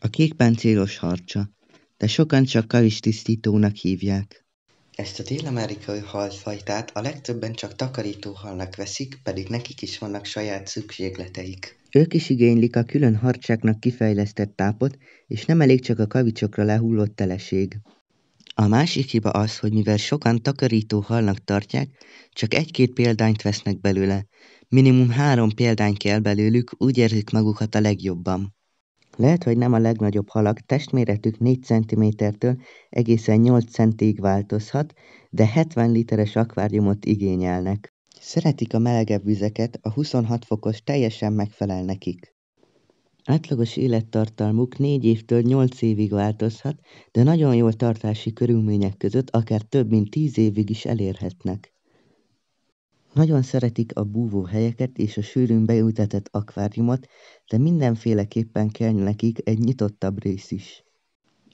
A kék páncélos harcsa, de sokan csak tisztítónak hívják. Ezt a dél-amerikai halfajtát a legtöbben csak takarító halnak veszik, pedig nekik is vannak saját szükségleteik. Ők is igénylik a külön harcsáknak kifejlesztett tápot, és nem elég csak a kavicsokra lehullott teleség. A másik hiba az, hogy mivel sokan takarító halnak tartják, csak egy-két példányt vesznek belőle. Minimum három példány kell belőlük, úgy érzik magukat a legjobban. Lehet, hogy nem a legnagyobb halak, testméretük 4 cm-től egészen 8 centig változhat, de 70 literes akváriumot igényelnek. Szeretik a melegebb vizeket, a 26 fokos teljesen megfelel nekik. Átlagos élettartalmuk 4 évtől 8 évig változhat, de nagyon jól tartási körülmények között akár több mint 10 évig is elérhetnek. Nagyon szeretik a búvó helyeket és a sűrűn beültetett akváriumot, de mindenféleképpen kell nekik egy nyitottabb rész is.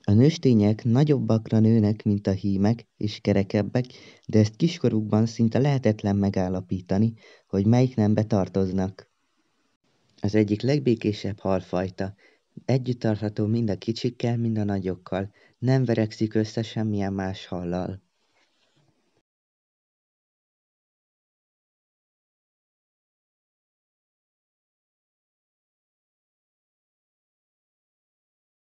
A nőstények nagyobbakra nőnek, mint a hímek, és kerekebbek, de ezt kiskorukban szinte lehetetlen megállapítani, hogy melyik nembe tartoznak. Az egyik legbékésebb halfajta. Együtt tartható mind a kicsikkel, mind a nagyokkal. Nem verekszik össze semmilyen más hallal.